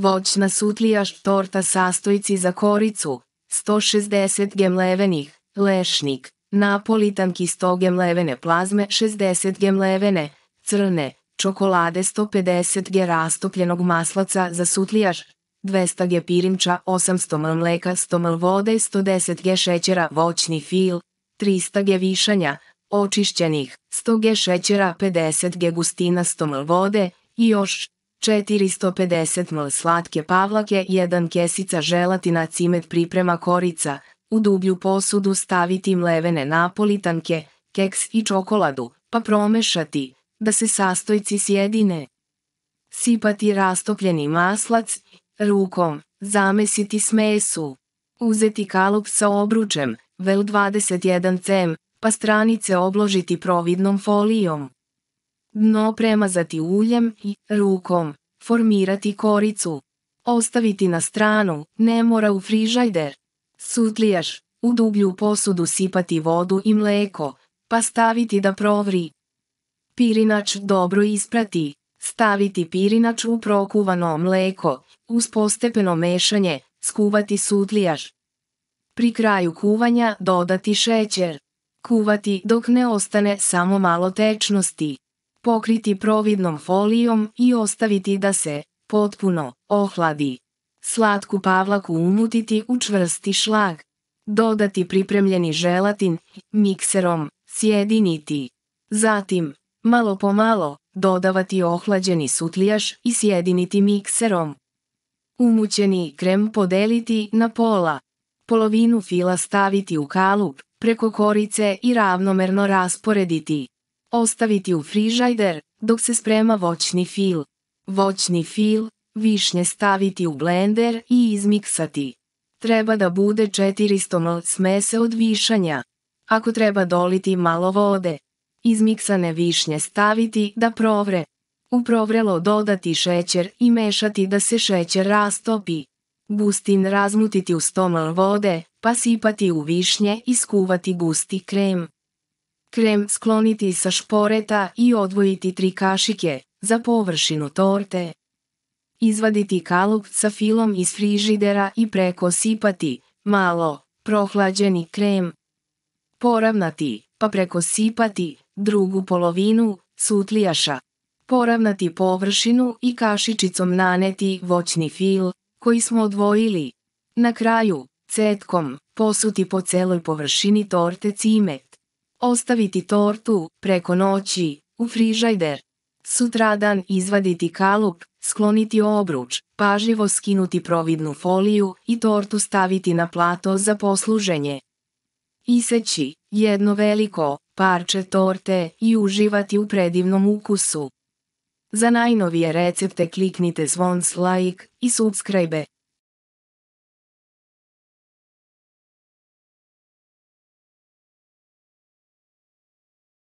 Voćna sutlija torta, sastojci za koricu, 160 g mlevenih, lešnik, napolitanki 100 g mlevene plazme 60 g mlevene, crne, čokolade 150 g rastopljenog maslaca za sutlijaš, 200 g pirinča, 800 ml mleka, 100 ml vode, 110 g šećera, voćni fil, 300 g višanja, očišćenih, 100 g šećera, 50 g gustina, 100 ml vode i još 450 ml slatke pavlake, 1 kesica želatina cimet priprema korica, u dublju posudu staviti mlevene napolitanke, keks i čokoladu, pa promešati, da se sastojci sjedine. Sipati rastopljeni maslac, rukom, zamesiti smesu. Uzeti kalup sa obručem, vel 21 cm, pa stranice obložiti providnom folijom. Dno premazati uljem i rukom. Formirati koricu. Ostaviti na stranu, ne mora u frižajder. Sutlijaš, u dublju posudu sipati vodu i mleko, pa staviti da provri. Pirinač dobro isprati. Staviti pirinač u prokuvano mleko, uz postepeno mešanje, skuvati sutlijaš. Pri kraju kuvanja dodati šećer. Kuvati dok ne ostane samo malo tečnosti pokriti providnom folijom i ostaviti da se, potpuno, ohladi. Slatku pavlaku umutiti u čvrsti šlag. Dodati pripremljeni želatin, mikserom, sjediniti. Zatim, malo po malo, dodavati ohlađeni sutlijaš i sjediniti mikserom. Umućeni krem podeliti na pola. Polovinu fila staviti u kalup, preko korice i ravnomerno rasporediti. Ostaviti u frižajder, dok se sprema voćni fil. Voćni fil, višnje staviti u blender i izmiksati. Treba da bude 400 ml smese od višanja. Ako treba doliti malo vode, izmiksane višnje staviti da provre. U provrelo dodati šećer i mešati da se šećer rastopi. Gustin razmutiti u 100 ml vode, pa sipati u višnje i skuvati gusti krem. Krem skloniti sa šporeta i odvojiti tri kašike za površinu torte. Izvaditi kalup sa filom iz frižidera i preko sipati malo prohlađeni krem. Poravnati pa preko sipati drugu polovinu sutlijaša. Poravnati površinu i kašičicom naneti voćni fil koji smo odvojili. Na kraju, cetkom, posuti po celoj površini torte cime Ostaviti tortu, preko noći, u frižajder. Sutradan izvaditi kalup, skloniti obruč, pažljivo skinuti providnu foliju i tortu staviti na plato za posluženje. Iseći jedno veliko parče torte i uživati u predivnom ukusu. Za najnovije recepte kliknite zvon like i subscribe.